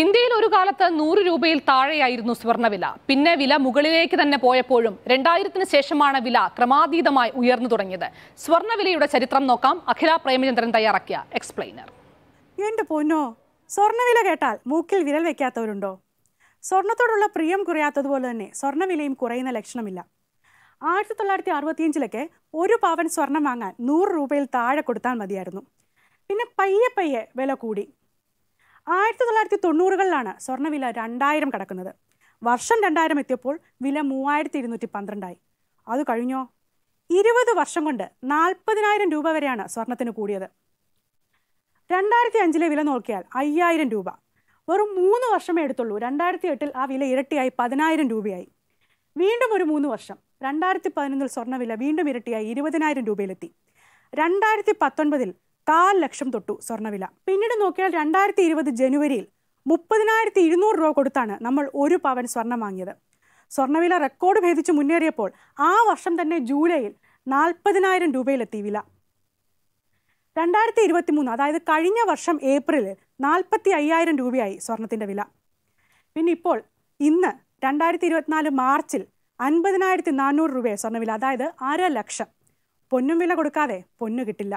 ഇന്ത്യയിൽ ഒരു കാലത്ത് നൂറ് രൂപയിൽ താഴെയായിരുന്നു സ്വർണ്ണവില പിന്നെ വില മുകളിലേക്ക് തന്നെ പോയപ്പോഴും രണ്ടായിരത്തിന് ശേഷമാണ് വില ക്രമാതീതമായി ഉയർന്നു തുടങ്ങിയത് സ്വർണ്ണവിലയുടെ ചരിത്രം നോക്കാം അഖില പ്രേമചന്ദ്രൻ തയ്യാറാക്കിയ എക്സ്പ്ലെയിനർ എന്റെ പൊന്നോ സ്വർണ്ണവില കേട്ടാൽ മൂക്കിൽ വിരൽ വെക്കാത്തവരുണ്ടോ സ്വർണത്തോടുള്ള പ്രിയം കുറയാത്തതുപോലെ തന്നെ സ്വർണ്ണവിലയും കുറയുന്ന ലക്ഷണമില്ല ആയിരത്തി തൊള്ളായിരത്തി അറുപത്തിയഞ്ചിലൊക്കെ ഒരു പവൻ സ്വർണം വാങ്ങാൻ നൂറ് രൂപയിൽ താഴെ കൊടുത്താൽ മതിയായിരുന്നു പിന്നെ പയ്യെ പയ്യെ വില കൂടി ആയിരത്തി തൊള്ളായിരത്തി തൊണ്ണൂറുകളിലാണ് സ്വർണ്ണവില രണ്ടായിരം കടക്കുന്നത് വർഷം രണ്ടായിരം എത്തിയപ്പോൾ വില മൂവായിരത്തി ഇരുന്നൂറ്റി പന്ത്രണ്ടായി അത് കഴിഞ്ഞോ ഇരുപത് വർഷം കൊണ്ട് നാൽപ്പതിനായിരം രൂപ വരെയാണ് സ്വർണത്തിന് കൂടിയത് രണ്ടായിരത്തി അഞ്ചിലെ വില നോക്കിയാൽ അയ്യായിരം രൂപ വെറും മൂന്ന് വർഷമേ എടുത്തുള്ളൂ രണ്ടായിരത്തി എട്ടിൽ ആ വില ഇരട്ടിയായി പതിനായിരം രൂപയായി വീണ്ടും ഒരു മൂന്ന് വർഷം രണ്ടായിരത്തി പതിനൊന്നിൽ സ്വർണ്ണവില വീണ്ടും ഇരട്ടിയായി ഇരുപതിനായിരം രൂപയിലെത്തി രണ്ടായിരത്തി പത്തൊൻപതിൽ കാൽ ലക്ഷം തൊട്ടു സ്വർണ്ണവില പിന്നീട് നോക്കിയാൽ രണ്ടായിരത്തി ഇരുപത് ജനുവരിയിൽ മുപ്പതിനായിരത്തി ഇരുന്നൂറ് രൂപ കൊടുത്താണ് നമ്മൾ ഒരു പവൻ സ്വർണം വാങ്ങിയത് സ്വർണ്ണവില റെക്കോർഡ് ഭേദിച്ച് മുന്നേറിയപ്പോൾ ആ വർഷം തന്നെ ജൂലൈയിൽ നാൽപ്പതിനായിരം രൂപയിലെത്തി വില രണ്ടായിരത്തി ഇരുപത്തി മൂന്ന് അതായത് കഴിഞ്ഞ വർഷം ഏപ്രിലിൽ നാൽപ്പത്തി അയ്യായിരം രൂപയായി സ്വർണത്തിൻ്റെ വില പിന്നെ ഇപ്പോൾ ഇന്ന് രണ്ടായിരത്തി ഇരുപത്തിനാല് മാർച്ചിൽ അൻപതിനായിരത്തി നാനൂറ് രൂപയായി സ്വർണ്ണവില അതായത് അര ലക്ഷം പൊന്നും വില കൊടുക്കാതെ പൊന്നു കിട്ടില്ല